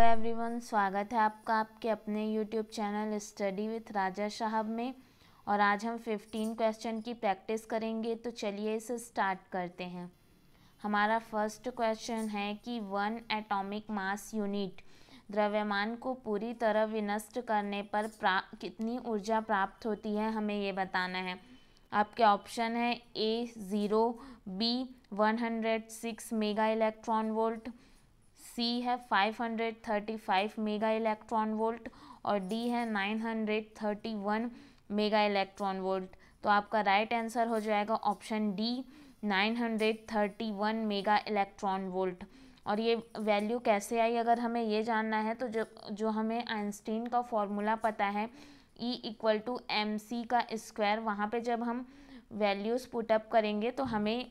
hello everyone स्वागत है आपका आपके अपने YouTube channel study with Raja Sahab में और आज हम फिफ्टीन क्वेश्चन की प्रैक्टिस करेंगे तो चलिए इसे स्टार्ट करते हैं हमारा फर्स्ट क्वेश्चन है कि वन एटॉमिक मास यूनिट द्रव्यमान को पूरी तरह विनष्ट करने पर प्रा कितनी ऊर्जा प्राप्त होती है हमें ये बताना है आपके ऑप्शन है A zero B one hundred six mega electron volt C है 535 मेगा इलेक्ट्रॉन वोल्ट और डी है 931 मेगा इलेक्ट्रॉन वोल्ट तो आपका राइट आंसर हो जाएगा option D 931 mega electron volt और ये वैल्यू कैसे आई अगर हमें ये जानना है तो जो जो हमें आइंस्टीन का फॉर्मूला पता है E equal to M C का स्क्वायर वहाँ पे जब हम वैल्यूज़ पुटअप करेंगे तो हमें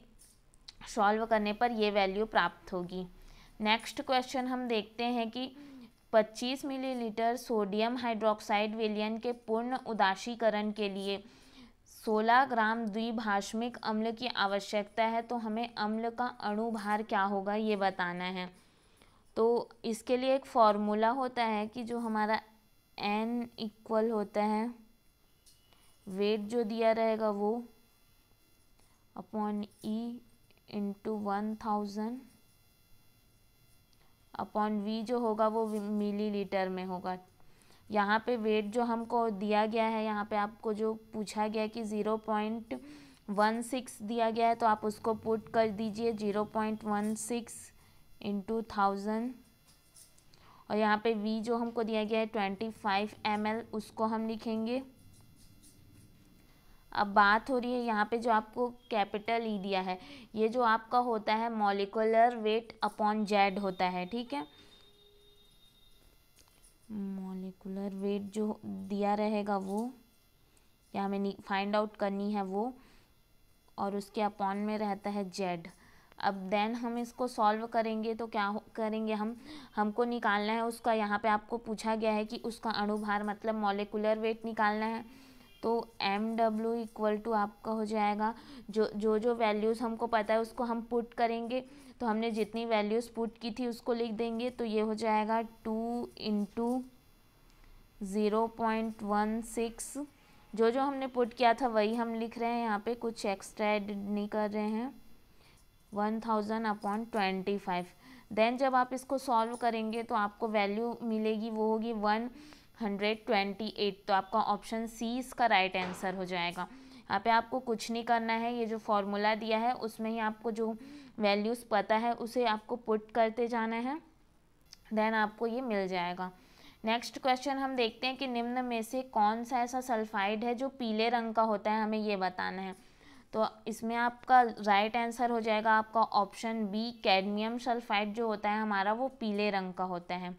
सॉल्व करने पर यह वैल्यू प्राप्त होगी नेक्स्ट क्वेश्चन हम देखते हैं कि 25 मिलीलीटर सोडियम हाइड्रोक्साइड विलयन के पूर्ण उदासीकरण के लिए 16 ग्राम द्विभाषमिक अम्ल की आवश्यकता है तो हमें अम्ल का अणुभार क्या होगा ये बताना है तो इसके लिए एक फॉर्मूला होता है कि जो हमारा एन इक्वल होता है वेट जो दिया रहेगा वो upon E into one thousand upon V जो होगा वो मिली लीटर में होगा यहाँ पे वेट जो हमको दिया गया है यहाँ पे आपको जो पूछा गया है कि ज़ीरो पॉइंट वन सिक्स दिया गया है तो आप उसको पुट कर दीजिए zero point one six into thousand और यहाँ पे वी जो हमको दिया गया है ट्वेंटी फाइव एम एल उसको हम लिखेंगे अब बात हो रही है यहाँ पे जो आपको कैपिटल ई दिया है ये जो आपका होता है मोलिकुलर वेट अपॉन जेड होता है ठीक है मोलिकुलर वेट जो दिया रहेगा वो या हमें फाइंड आउट करनी है वो और उसके अपॉन में रहता है जेड अब देन हम इसको सॉल्व करेंगे तो क्या करेंगे हम हमको निकालना है उसका यहाँ पे आपको पूछा गया है कि उसका अणुभार मतलब मोलिकुलर वेट निकालना है तो एम डब्ल्यू इक्वल टू आपका हो जाएगा जो जो जो वैल्यूज़ हमको पता है उसको हम पुट करेंगे तो हमने जितनी वैल्यूज़ पुट की थी उसको लिख देंगे तो ये हो जाएगा two into zero point one six जो जो हमने पुट किया था वही हम लिख रहे हैं यहाँ पे कुछ एक्स्ट्रा एड नहीं कर रहे हैं one thousand upon twenty five then जब आप इसको सॉल्व करेंगे तो आपको वैल्यू मिलेगी वो होगी वन 128 तो आपका ऑप्शन सी इसका राइट आंसर हो जाएगा यहाँ पे आपको कुछ नहीं करना है ये जो फॉर्मूला दिया है उसमें ही आपको जो वैल्यूज़ पता है उसे आपको पुट करते जाना है देन आपको ये मिल जाएगा नेक्स्ट क्वेश्चन हम देखते हैं कि निम्न में से कौन सा ऐसा सल्फाइड है जो पीले रंग का होता है हमें ये बताना है तो इसमें आपका राइट आंसर हो जाएगा आपका ऑप्शन बी कैडमियम सल्फाइड जो होता है हमारा वो पीले रंग का होता है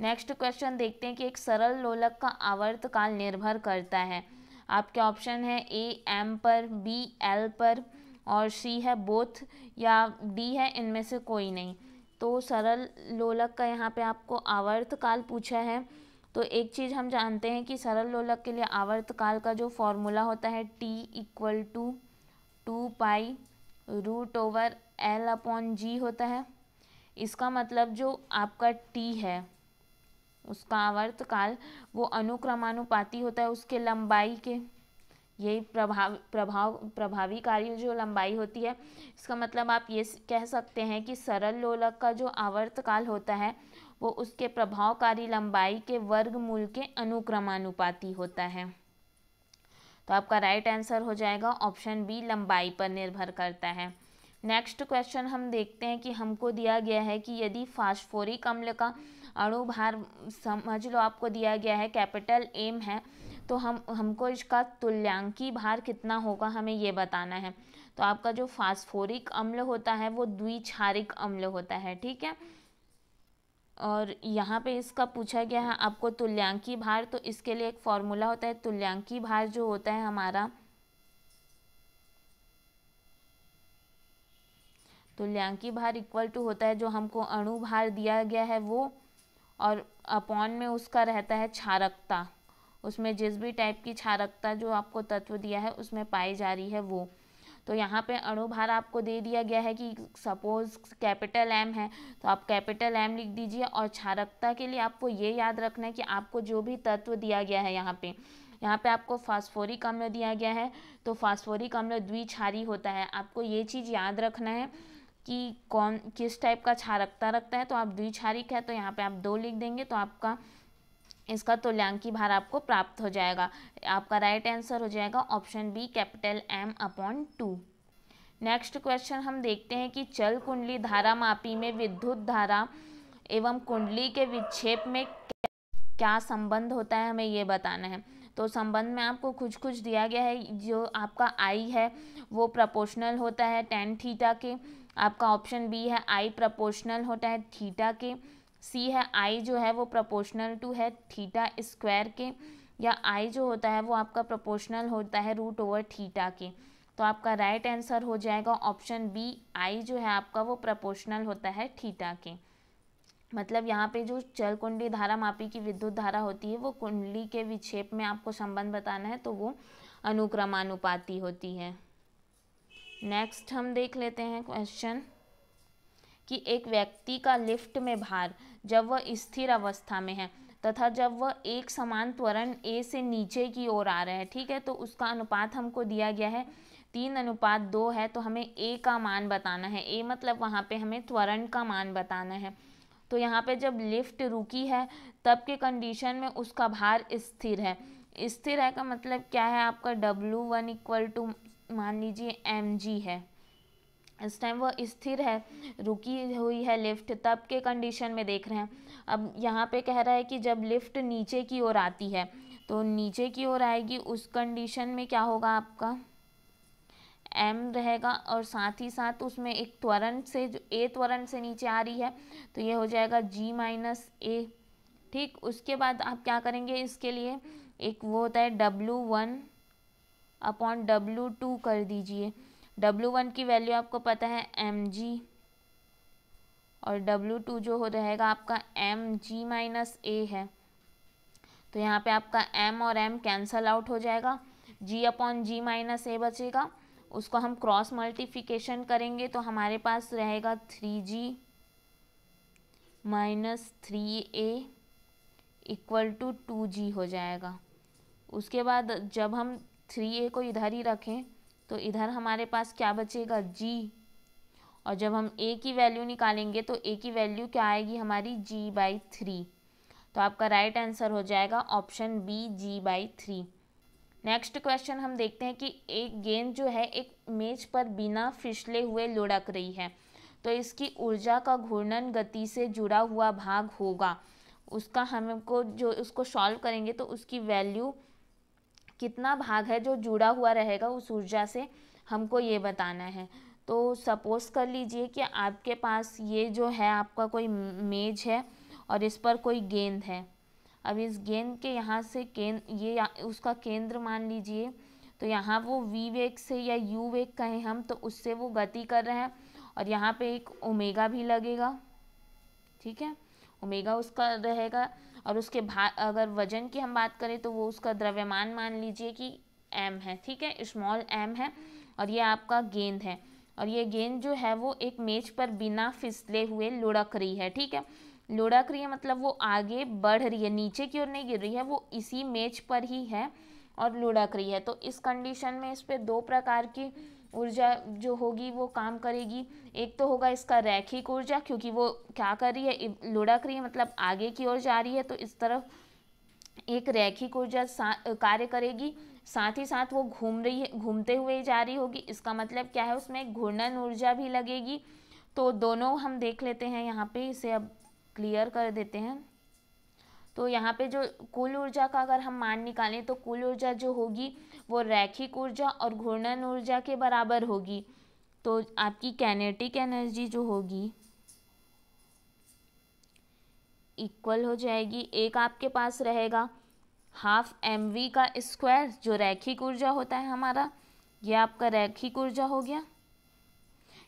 नेक्स्ट क्वेश्चन देखते हैं कि एक सरल लोलक का आवर्त काल निर्भर करता है आपके ऑप्शन है ए एम पर बी एल पर और सी है बोथ या डी है इनमें से कोई नहीं तो सरल लोलक का यहाँ पे आपको आवर्त काल पूछा है तो एक चीज़ हम जानते हैं कि सरल लोलक के लिए आवर्त काल का जो फॉर्मूला होता है T equal to two pi root over L upon G होता है इसका मतलब जो आपका टी है उसका आवर्त काल वो अनुक्रमानुपाती होता है उसके लंबाई के यही प्रभाव प्रभाव प्रभावी कार्य जो लंबाई होती है इसका मतलब आप ये कह सकते हैं कि सरल लोलक का जो आवर्त काल होता है वो उसके प्रभावकारी लंबाई के वर्गमूल के अनुक्रमानुपाती होता है तो आपका राइट आंसर हो जाएगा ऑप्शन बी लंबाई पर निर्भर करता है नेक्स्ट क्वेश्चन हम देखते हैं कि हमको दिया गया है कि यदि फास्फोरिक अम्ल का अणु भार समझ लो आपको दिया गया है कैपिटल एम है तो हम हमको इसका तुल्यांकी भार कितना होगा हमें ये बताना है तो आपका जो फास्फोरिक अम्ल होता है वो द्विक्षारिक अम्ल होता है ठीक है और यहाँ पे इसका पूछा गया है आपको तुल्यांकी भार तो इसके लिए एक फॉर्मूला होता है तुल्यांकी भार जो होता है हमारा तो ल्यांकी भार इक्वल टू होता है जो हमको अणु भार दिया गया है वो और अपॉन में उसका रहता है क्षारकता उसमें जिस भी टाइप की क्षारकता जो आपको तत्व दिया है उसमें पाई जा रही है वो तो यहाँ पे भार आपको दे दिया गया है कि सपोज कैपिटल एम है तो आप कैपिटल एम लिख दीजिए और क्षारकता के लिए आपको ये याद रखना है कि आपको जो भी तत्व दिया गया है यहाँ पे यहाँ पे आपको फास्फोरिक अम्ल दिया गया है तो फास्फोरिक अम्ल द्विछारी होता है आपको ये चीज़ याद रखना है कि कौन किस टाइप का छा रखता है तो आप द्विछारिक है तो यहाँ पे आप दो लिख देंगे तो आपका इसका तुल्यांकी भार आपको प्राप्त हो जाएगा आपका राइट आंसर हो जाएगा option B capital M upon two next question हम देखते हैं कि चल कुंडली धारा मापी में विद्युत धारा एवं कुंडली के विक्षेप में क्या संबंध होता है हमें ये बताना है तो संबंध में आपको कुछ कुछ दिया गया है जो आपका आई है वो प्रपोर्शनल होता है टेन थीटा के आपका ऑप्शन बी है आई प्रपोर्शनल होता है थीटा के सी है आई जो है वो प्रपोर्शनल टू है थीटा स्क्वायर के या आई जो होता है वो आपका प्रपोर्शनल होता है रूट ओवर थीटा के तो आपका राइट right आंसर हो जाएगा ऑप्शन बी आई जो है आपका वो प्रपोर्शनल होता है थीटा के मतलब यहाँ पे जो चल कुंडली धारा मापी की विद्युत धारा होती है वो कुंडली के विक्षेप में आपको संबंध बताना है तो वो अनुक्रमानुपाती होती है नेक्स्ट हम देख लेते हैं क्वेश्चन कि एक व्यक्ति का लिफ्ट में भार जब वह स्थिर अवस्था में है तथा जब वह एक समान त्वरण ए से नीचे की ओर आ रहा है ठीक है तो उसका अनुपात हमको दिया गया है तीन अनुपात दो है तो हमें ए का मान बताना है ए मतलब वहाँ पे हमें त्वरण का मान बताना है तो यहाँ पे जब लिफ्ट रुकी है तब के कंडीशन में उसका भार स्थिर है स्थिर है का मतलब क्या है आपका डब्ल्यू वन इक्वल टू मान लीजिए एम जी है इस टाइम वह स्थिर है रुकी हुई है लिफ्ट तब के कंडीशन में देख रहे हैं अब यहाँ पे कह रहा है कि जब लिफ्ट नीचे की ओर आती है तो नीचे की ओर आएगी उस कंडीशन में क्या होगा आपका एम रहेगा और साथ ही साथ उसमें एक त्वरण से जो ए त्वरण से नीचे आ रही है तो ये हो जाएगा जी माइनस ए ठीक उसके बाद आप क्या करेंगे इसके लिए एक वो होता है W one upon W two कर दीजिए डब्ल्यू वन की वैल्यू आपको पता है एम जी और डब्ल्यू टू जो हो रहेगा आपका एम जी माइनस ए है तो यहाँ पे आपका एम और एम कैंसल आउट हो जाएगा जी अपॉन जी माइनस ए बचेगा उसको हम क्रॉस मल्टीफिकेशन करेंगे तो हमारे पास रहेगा three G minus three A equal to two G हो जाएगा उसके बाद जब हम थ्री ए को इधर ही रखें तो इधर हमारे पास क्या बचेगा जी और जब हम ए की वैल्यू निकालेंगे तो ए की वैल्यू क्या आएगी हमारी जी बाई थ्री तो आपका राइट right आंसर हो जाएगा option B G by three next question हम देखते हैं कि एक गेंद जो है एक मेज पर बिना फिसले हुए लुढ़क रही है तो इसकी ऊर्जा का घूर्णन गति से जुड़ा हुआ भाग होगा उसका हमको जो उसको सॉल्व करेंगे तो उसकी वैल्यू कितना भाग है जो जुड़ा हुआ रहेगा उस ऊर्जा से हमको ये बताना है तो सपोज़ कर लीजिए कि आपके पास ये जो है आपका कोई मेज है और इस पर कोई गेंद है अब इस गेंद के यहाँ से केंद ये उसका केंद्र मान लीजिए तो यहाँ वो वी वेग से या यू वेग कहें हम तो उससे वो गति कर रहे हैं और यहाँ पे एक ओमेगा भी लगेगा ठीक है ओमेगा उसका रहेगा और उसके भा अगर वजन की हम बात करें तो वो उसका द्रव्यमान मान लीजिए कि एम है ठीक है स्मॉल एम है और ये आपका गेंद है और ये गेंद जो है वो एक मेज पर बिना फिसले हुए लुढ़क रही है ठीक है लुढ़क रही है मतलब वो आगे बढ़ रही है नीचे की ओर नहीं गिर रही है वो इसी मेज पर ही है और लुढ़क रही है तो इस कंडीशन में इस पर दो प्रकार की ऊर्जा जो होगी वो काम करेगी एक तो होगा इसका रैखिक ऊर्जा क्योंकि वो क्या कर रही है लुढ़क रही है मतलब आगे की ओर जा रही है तो इस तरफ एक रैखिक ऊर्जा कार्य करेगी साथ ही साथ वो घूम रही है घूमते हुए जा रही होगी इसका मतलब क्या है उसमें घूर्णन ऊर्जा भी लगेगी तो दोनों हम देख लेते हैं यहाँ पे इसे अब क्लियर कर देते हैं तो यहाँ पे जो कुल ऊर्जा का अगर हम मान निकालें तो कुल ऊर्जा जो होगी वो रैखिक ऊर्जा और घूर्णन ऊर्जा के बराबर होगी तो आपकी कैनेटिक एनर्जी जो होगी इक्वल हो जाएगी एक आपके पास रहेगा हाफ एम वी का स्क्वायर जो रैखिक ऊर्जा होता है हमारा ये आपका रैखिक ऊर्जा हो गया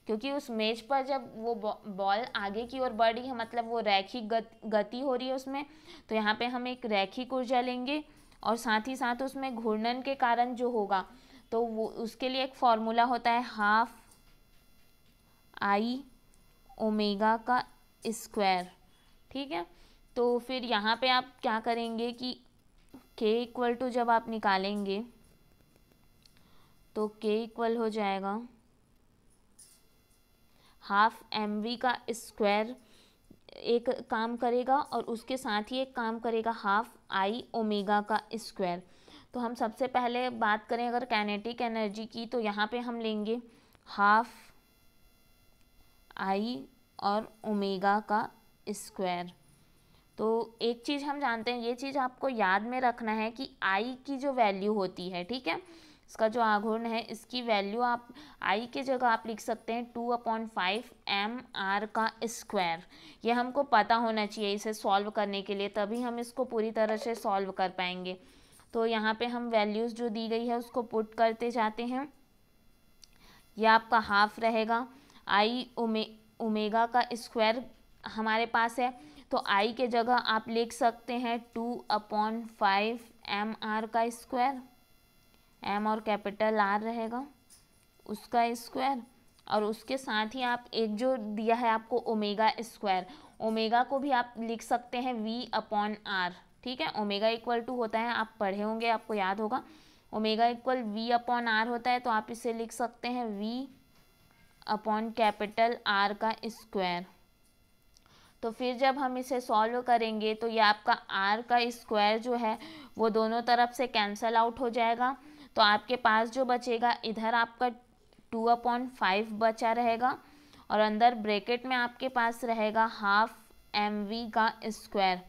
क्योंकि उस मेज पर जब वो बॉल आगे की ओर बढ़ रही है मतलब वो रैखिक गति हो रही है उसमें तो यहाँ पे हम एक रैखिक ऊर्जा लेंगे और साथ ही साथ उसमें घूर्णन के कारण जो होगा तो वो उसके लिए एक फॉर्मूला होता है हाफ आई ओमेगा का स्क्वायर ठीक है तो फिर यहाँ पे आप क्या करेंगे कि के इक्वल टू जब आप निकालेंगे तो के इक्वल हो जाएगा हाफ एम वी का स्क्वायर एक काम करेगा और उसके साथ ही एक काम करेगा हाफ आई ओमेगा का स्क्वायर तो हम सबसे पहले बात करें अगर कैनेटिक एनर्जी की तो यहाँ पे हम लेंगे हाफ आई और ओमेगा का स्क्वायर तो एक चीज़ हम जानते हैं ये चीज़ आपको याद में रखना है कि आई की जो वैल्यू होती है ठीक है इसका जो आघूर्ण है इसकी वैल्यू आप आई के जगह आप लिख सकते हैं two upon five M R का स्क्वायर ये हमको पता होना चाहिए इसे सॉल्व करने के लिए तभी हम इसको पूरी तरह से सॉल्व कर पाएंगे तो यहाँ पे हम वैल्यूज़ जो दी गई है उसको पुट करते जाते हैं यह आपका हाफ रहेगा आई उमे उमेगा का स्क्वायर हमारे पास है तो आई के जगह आप लिख सकते हैं two upon five M R का स्क्वायर एम और कैपिटल आर रहेगा उसका स्क्वायर और उसके साथ ही आप एक जो दिया है आपको ओमेगा स्क्वायर ओमेगा को भी आप लिख सकते हैं वी अपॉन आर ठीक है ओमेगा इक्वल टू होता है आप पढ़े होंगे आपको याद होगा omega equal V upon R होता है तो आप इसे लिख सकते हैं वी अपॉन कैपिटल आर का स्क्वायर तो फिर जब हम इसे सॉल्व करेंगे तो ये आपका आर का स्क्वायर जो है वो दोनों तरफ से कैंसल आउट हो जाएगा तो आपके पास जो बचेगा इधर आपका टू अपॉन फाइव बचा रहेगा और अंदर ब्रेकेट में आपके पास रहेगा हाफ एम वी का स्क्वायर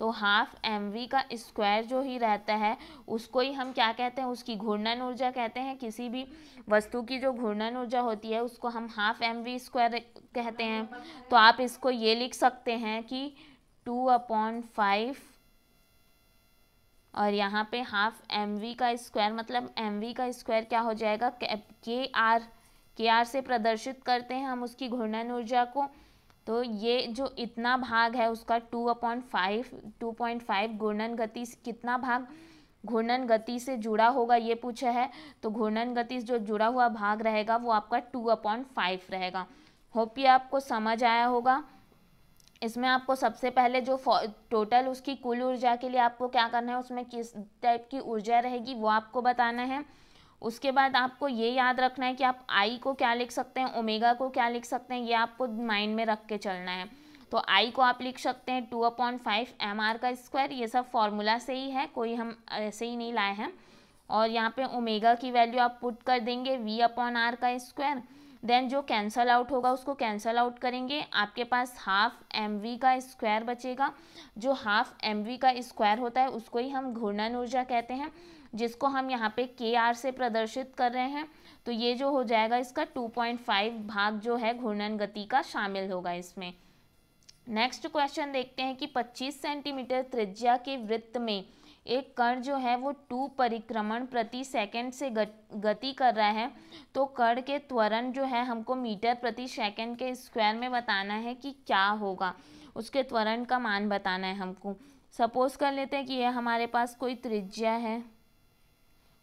तो हाफ एम वी का स्क्वायर जो ही रहता है उसको ही हम क्या कहते हैं उसकी घूर्णन ऊर्जा कहते हैं किसी भी वस्तु की जो घूर्णन ऊर्जा होती है उसको हम हाफ एम वी स्क्वायर कहते हैं तो आप इसको ये लिख सकते हैं कि टू अपॉन फाइव और यहाँ पे हाफ एम वी का स्क्वायर मतलब एम वी का स्क्वायर क्या हो जाएगा के आर के आर से प्रदर्शित करते हैं हम उसकी घूर्णन ऊर्जा को तो ये जो इतना भाग है उसका two upon five two point five घूर्णन गति कितना भाग घूर्णन गति से जुड़ा होगा ये पूछा है तो घूर्णन गति से जो जुड़ा हुआ भाग रहेगा वो आपका टू अपॉइंट फाइव रहेगा होप ये आपको समझ आया होगा इसमें आपको सबसे पहले जो टोटल उसकी कुल ऊर्जा के लिए आपको क्या करना है उसमें किस टाइप की ऊर्जा रहेगी वो आपको बताना है उसके बाद आपको ये याद रखना है कि आप आई को क्या लिख सकते हैं ओमेगा को क्या लिख सकते हैं ये आपको माइंड में रख के चलना है तो आई को आप लिख सकते हैं two upon five M R का स्क्वायर ये सब फॉर्मूला से ही है कोई हम ऐसे ही नहीं लाए हैं और यहाँ पे ओमेगा की वैल्यू आप पुट कर देंगे वी अपॉन आर का स्क्वायर देन जो कैंसल आउट होगा उसको कैंसल आउट करेंगे आपके पास हाफ एम वी का स्क्वायर बचेगा जो हाफ एम वी का स्क्वायर होता है उसको ही हम घूर्णन ऊर्जा कहते हैं जिसको हम यहाँ पे के आर से प्रदर्शित कर रहे हैं तो ये जो हो जाएगा इसका टू पॉइंट फाइव भाग जो है घूर्णन गति का शामिल होगा इसमें नेक्स्ट क्वेश्चन देखते हैं कि पच्चीस सेंटीमीटर त्रिज्या के वृत्त में एक कण जो है वो टू परिक्रमण प्रति सेकंड से गति कर रहा है तो कण के त्वरण जो है हमको मीटर प्रति सेकंड के स्क्वायर में बताना है कि क्या होगा उसके त्वरण का मान बताना है हमको सपोज़ कर लेते हैं कि ये हमारे पास कोई त्रिज्या है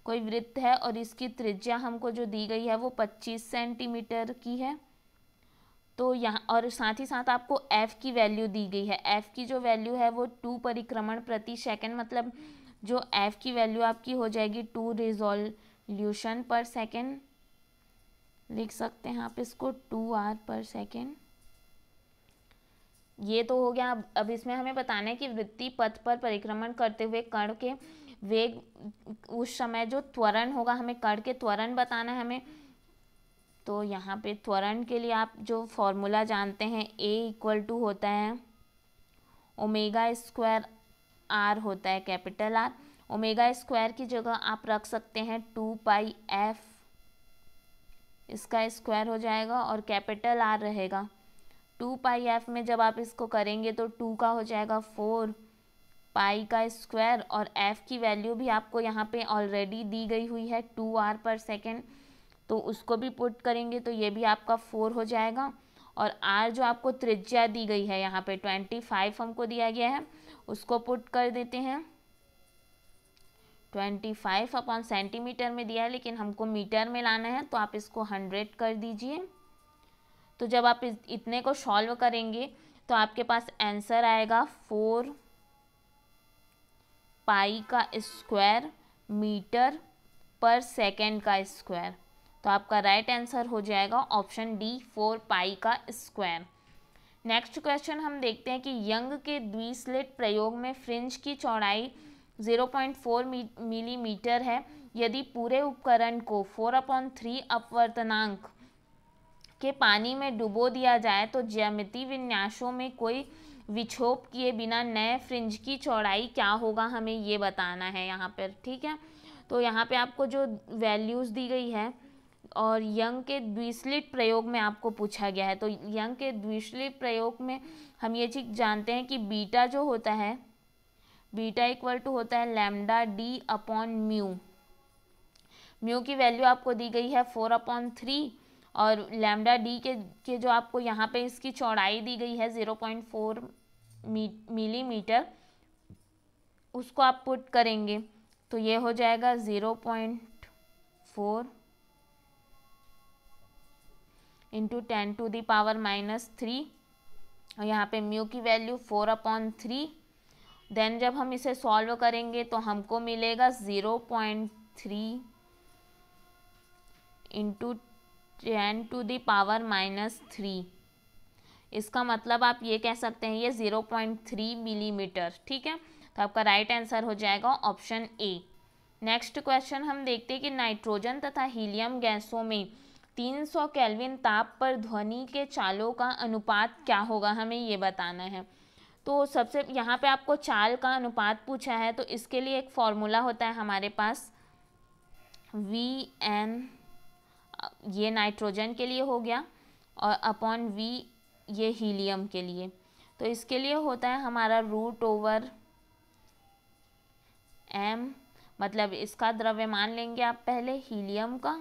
कोई वृत्त है और इसकी त्रिज्या हमको जो दी गई है वो पच्चीस सेंटीमीटर की है तो यहाँ और साथ ही साथ आपको एफ़ की वैल्यू दी गई है एफ़ की जो वैल्यू है वो टू परिक्रमण प्रति सेकंड मतलब जो एफ़ की वैल्यू आपकी हो जाएगी टू रिजोल्यूशन पर सेकंड लिख सकते हैं आप इसको टू आर पर सेकंड ये तो हो गया अब अब इसमें हमें बताना है कि वृत्ति पथ पर परिक्रमण करते हुए कण के वेग उस समय जो त्वरण होगा हमें कण के त्वरण बताना है हमें तो यहाँ पे त्वरण के लिए आप जो फॉर्मूला जानते हैं ए इक्वल टू होता है ओमेगा स्क्वायर आर होता है कैपिटल आर ओमेगा स्क्वायर की जगह आप रख सकते हैं टू पाई एफ इसका स्क्वायर हो जाएगा और कैपिटल आर रहेगा टू पाई एफ में जब आप इसको करेंगे तो टू का हो जाएगा फोर पाई का स्क्वायर और एफ़ की वैल्यू भी आपको यहाँ पे ऑलरेडी दी गई हुई है टू आर पर सेकेंड तो उसको भी पुट करेंगे तो ये भी आपका फोर हो जाएगा और आर जो आपको त्रिज्या दी गई है यहाँ पे ट्वेंटी फाइव हमको दिया गया है उसको पुट कर देते हैं ट्वेंटी फाइव अपॉन सेंटीमीटर में दिया है लेकिन हमको मीटर में लाना है तो आप इसको हंड्रेड कर दीजिए तो जब आप इतने को सॉल्व करेंगे तो आपके पास आंसर आएगा फोर पाई का स्क्वायर मीटर पर सेकेंड का स्क्वायर तो आपका राइट right आंसर हो जाएगा ऑप्शन डी फोर पाई का स्क्वायर नेक्स्ट क्वेश्चन हम देखते हैं कि यंग के द्विस्लेट प्रयोग में फ्रिंज की चौड़ाई 0.4 मिलीमीटर है यदि पूरे उपकरण को 4 अपॉन थ्री अपवर्तनांक के पानी में डुबो दिया जाए तो ज्यामिति विन्यासों में कोई विक्षोभ किए बिना नए फ्रिंज की चौड़ाई क्या होगा हमें ये बताना है यहाँ पर ठीक है तो यहाँ पे आपको जो वैल्यूज़ दी गई है और यंग के द्विश्लिट प्रयोग में आपको पूछा गया है तो यंग के द्विश्लिट प्रयोग में हम ये चीज जानते हैं कि बीटा जो होता है बीटा इक्वल टू होता है lambda D upon mu mu की वैल्यू आपको दी गई है फोर अपॉन थ्री और लैमडा डी के के जो आपको यहाँ पे इसकी चौड़ाई दी गई है ज़ीरो पॉइंट फोर मिलीमीटर उसको आप पुट करेंगे तो ये हो जाएगा zero point four into ten to the power minus three और यहाँ पे म्यू की value four upon three then जब हम इसे सॉल्व करेंगे तो हमको मिलेगा zero point three into ten to the power minus three इसका मतलब आप ये कह सकते हैं ये ज़ीरो पॉइंट थ्री मिलीमीटर ठीक है तो आपका राइट आंसर हो जाएगा ऑप्शन ए नेक्स्ट क्वेश्चन हम देखते हैं कि नाइट्रोजन तथा हीलियम गैसों में 300 केल्विन ताप पर ध्वनि के चालों का अनुपात क्या होगा हमें ये बताना है तो सबसे यहाँ पे आपको चाल का अनुपात पूछा है तो इसके लिए एक फॉर्मूला होता है हमारे पास वी एन ये नाइट्रोजन के लिए हो गया और अपॉन वी ये हीलियम के लिए तो इसके लिए होता है हमारा रूट ओवर एम मतलब इसका द्रव्यमान लेंगे आप पहले हीलियम का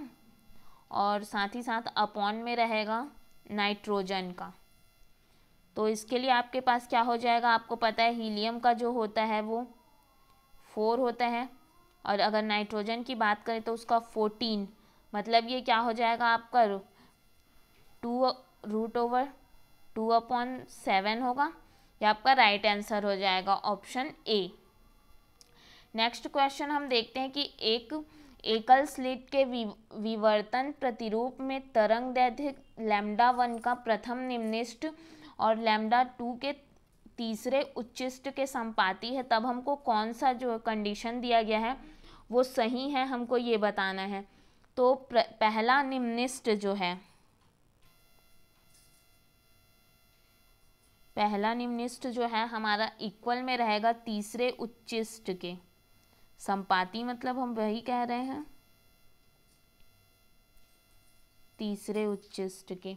और साथ ही साथ अपॉन में रहेगा नाइट्रोजन का तो इसके लिए आपके पास क्या हो जाएगा आपको पता है हीलियम का जो होता है वो फोर होता है और अगर नाइट्रोजन की बात करें तो उसका फोर्टीन मतलब ये क्या हो जाएगा आपका two root over two upon seven होगा ये आपका राइट right आंसर हो जाएगा ऑप्शन ए नेक्स्ट क्वेश्चन हम देखते हैं कि एक एकल स्लिट के विवर्तन प्रतिरूप में तरंग दैध्य लैम्डा वन का प्रथम निम्निष्ट और लैम्डा टू के तीसरे उच्चिष्ट के संपाति है तब हमको कौन सा जो कंडीशन दिया गया है वो सही है हमको ये बताना है तो पहला निम्निष्ट जो है पहला निम्निष्ट जो है हमारा इक्वल में रहेगा तीसरे उच्चिष्ट के संपाति मतलब हम वही कह रहे हैं तीसरे उच्चिष्ट के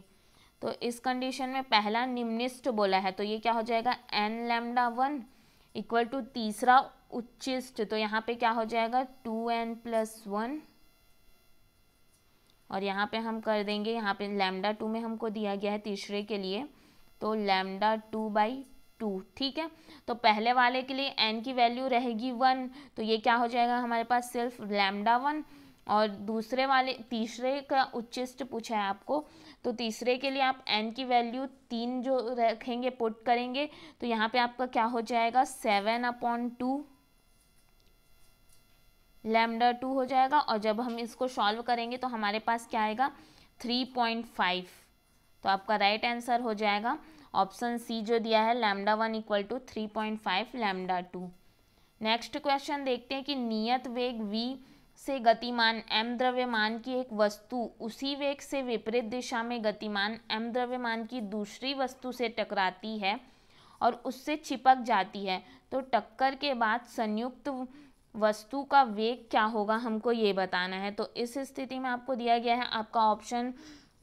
तो इस कंडीशन में पहला निम्निष्ट बोला है तो ये क्या हो जाएगा N lambda one equal to तीसरा उच्चिष्ट तो यहाँ पे क्या हो जाएगा टू एन प्लस वन और यहाँ पे हम कर देंगे यहाँ पे लैमडा टू में हमको दिया गया है तीसरे के लिए तो लैमडा टू बाई टू ठीक है तो पहले वाले के लिए एन की वैल्यू रहेगी वन तो ये क्या हो जाएगा हमारे पास सिर्फ लैमडा वन और दूसरे वाले तीसरे का उच्चिष्ट पूछा है आपको तो तीसरे के लिए आप एन की वैल्यू तीन जो रखेंगे पुट करेंगे तो यहाँ पे आपका क्या हो जाएगा seven upon two lambda two हो जाएगा और जब हम इसको सॉल्व करेंगे तो हमारे पास क्या आएगा थ्री पॉइंट फाइव तो आपका राइट right आंसर हो जाएगा ऑप्शन सी जो दिया है lambda one equal to three point five lambda two next question देखते हैं कि नियत वेग वी से गतिमान एम द्रव्यमान की एक वस्तु उसी वेग से विपरीत दिशा में गतिमान एम द्रव्यमान की दूसरी वस्तु से टकराती है और उससे चिपक जाती है तो टक्कर के बाद संयुक्त वस्तु का वेग क्या होगा हमको ये बताना है तो इस स्थिति में आपको दिया गया है आपका ऑप्शन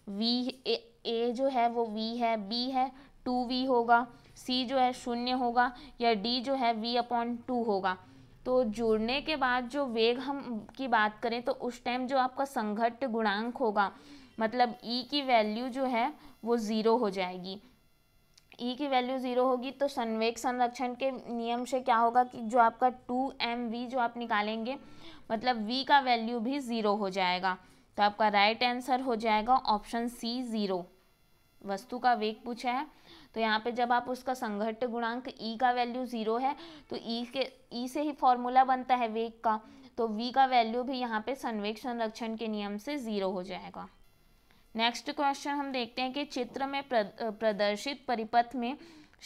वी ए, ए जो है वो वी है बी है टू वी होगा सी जो है शून्य होगा या डी जो है वी अपॉन टू होगा तो जुड़ने के बाद जो वेग हम की बात करें तो उस टाइम जो आपका संघट्ट गुणांक होगा मतलब ई e की वैल्यू जो है वो ज़ीरो हो जाएगी ई e की वैल्यू ज़ीरो होगी तो संवेग संरक्षण के नियम से क्या होगा कि जो आपका टू एम वी जो आप निकालेंगे मतलब वी का वैल्यू भी ज़ीरो हो जाएगा तो आपका राइट आंसर हो जाएगा ऑप्शन सी ज़ीरो वस्तु का वेग पूछा है तो यहाँ पे जब आप उसका संघट्ट गुणांक ई e का वैल्यू ज़ीरो है तो ई e के ई e से ही फॉर्मूला बनता है वेग का तो वी का वैल्यू भी यहाँ पे संवेग संरक्षण के नियम से ज़ीरो हो जाएगा नेक्स्ट क्वेश्चन हम देखते हैं कि चित्र में प्रदर्शित परिपथ में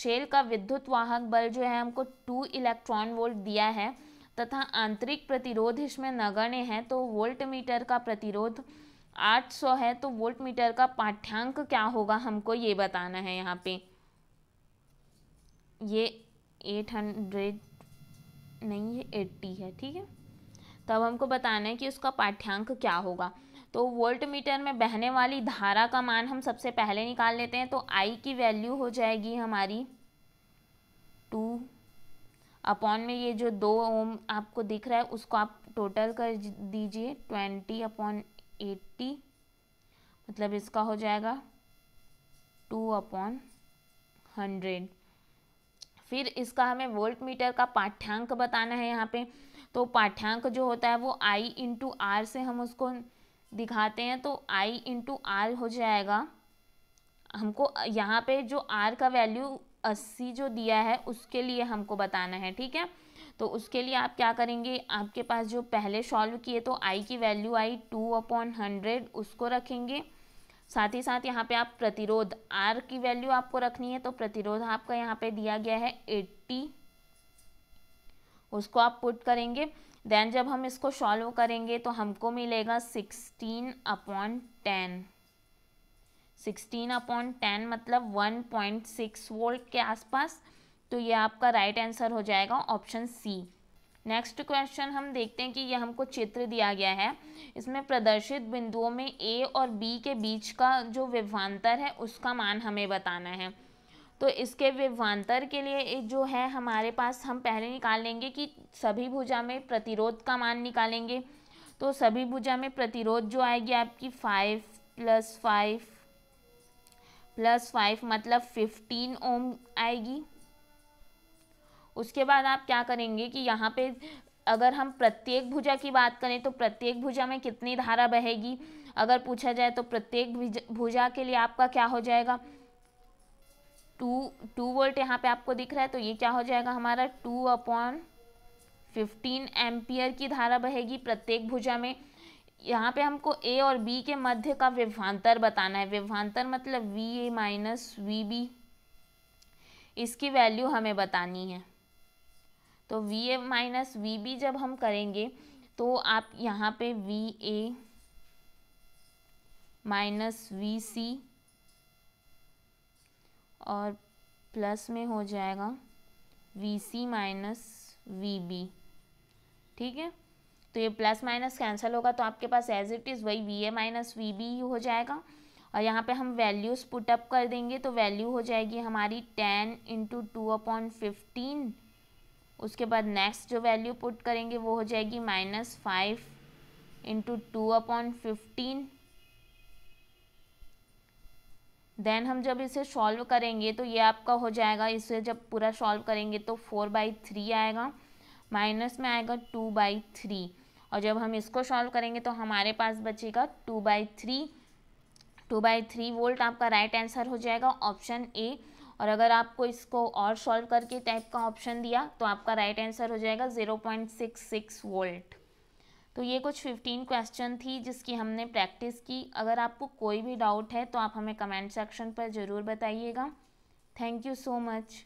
शेल का विद्युत वाहक बल जो है हमको टू इलेक्ट्रॉन वोल्ट दिया है तथा आंतरिक प्रतिरोध इसमें नगण्य तो है तो वोल्ट मीटर का प्रतिरोध 800 है तो वोल्ट मीटर का पाठ्यांक क्या होगा हमको ये बताना है यहाँ पे ये एट हंड्रेड नहीं है एट्टी है ठीक है तब तो हमको बताना है कि उसका पाठ्यांक क्या होगा तो वोल्ट मीटर में बहने वाली धारा का मान हम सबसे पहले निकाल लेते हैं तो आई की वैल्यू हो जाएगी हमारी टू अपॉन में ये जो दो ओम आपको दिख रहा है उसको आप टोटल कर दीजिए ट्वेंटी अपॉन एट्टी मतलब इसका हो जाएगा टू अपॉन हंड्रेड फिर इसका हमें वोल्ट मीटर का पाठ्यांक बताना है यहाँ पे तो पाठ्यांक जो होता है वो आई इंटू आर से हम उसको दिखाते हैं तो आई इंटू आर हो जाएगा हमको यहाँ पे जो आर का वैल्यू अस्सी जो दिया है उसके लिए हमको बताना है ठीक है तो उसके लिए आप क्या करेंगे आपके पास जो पहले सॉल्व किए तो आई की value I two upon hundred उसको रखेंगे साथ ही साथ यहाँ पे आप प्रतिरोध आर की वैल्यू आपको रखनी है तो प्रतिरोध आपका यहाँ पे दिया गया है एट्टी उसको आप पुट करेंगे देन जब हम इसको सॉल्व करेंगे तो हमको मिलेगा sixteen upon ten sixteen upon ten मतलब वन पॉइंट सिक्स वोल्ट के आसपास तो ये आपका राइट right आंसर हो जाएगा ऑप्शन सी नेक्स्ट क्वेश्चन हम देखते हैं कि यह हमको चित्र दिया गया है इसमें प्रदर्शित बिंदुओं में ए और बी के बीच का जो विभवान्तर है उसका मान हमें बताना है तो इसके विभवान्तर के लिए जो है हमारे पास हम पहले निकाल लेंगे कि सभी भुजा में प्रतिरोध का मान निकालेंगे तो सभी भुजा में प्रतिरोध जो आएगी आपकी five plus five plus five मतलब फिफ्टीन ओम आएगी उसके बाद आप क्या करेंगे कि यहाँ पे अगर हम प्रत्येक भुजा की बात करें तो प्रत्येक भुजा में कितनी धारा बहेगी अगर पूछा जाए तो प्रत्येक भुजा के लिए आपका क्या हो जाएगा टू टू वोल्ट यहाँ पे आपको दिख रहा है तो ये क्या हो जाएगा हमारा टू अपॉन फिफ्टीन एम्पियर की धारा बहेगी प्रत्येक भुजा में यहाँ पे हमको ए और बी के मध्य का विभांतर बताना है विभांतर मतलब V A minus V B इसकी वैल्यू हमें बतानी है तो V A minus V B जब हम करेंगे तो आप यहाँ पे V A minus V C और प्लस में हो जाएगा V C minus V B ठीक है तो ये प्लस माइनस कैंसिल होगा तो आपके पास एज इट इज़ वही V A minus V B हो जाएगा और यहाँ पे हम वैल्यूज़ पुटअप कर देंगे तो वैल्यू हो जाएगी हमारी ten into two upon fifteen उसके बाद नेक्स्ट जो वैल्यू पुट करेंगे वो हो जाएगी minus five into two upon fifteen then हम जब इसे सॉल्व करेंगे तो ये आपका हो जाएगा इसे जब पूरा सॉल्व करेंगे तो फोर बाई थ्री आएगा माइनस में आएगा टू बाई थ्री और जब हम इसको सॉल्व करेंगे तो हमारे पास बचेगा two by three two by three volt आपका राइट right आंसर हो जाएगा ऑप्शन ए और अगर आपको इसको और सॉल्व करके टाइप का ऑप्शन दिया तो आपका राइट right आंसर हो जाएगा zero point six six volt तो ये कुछ फिफ्टीन क्वेश्चन थी जिसकी हमने प्रैक्टिस की अगर आपको कोई भी डाउट है तो आप हमें कमेंट सेक्शन पर ज़रूर बताइएगा थैंक यू सो मच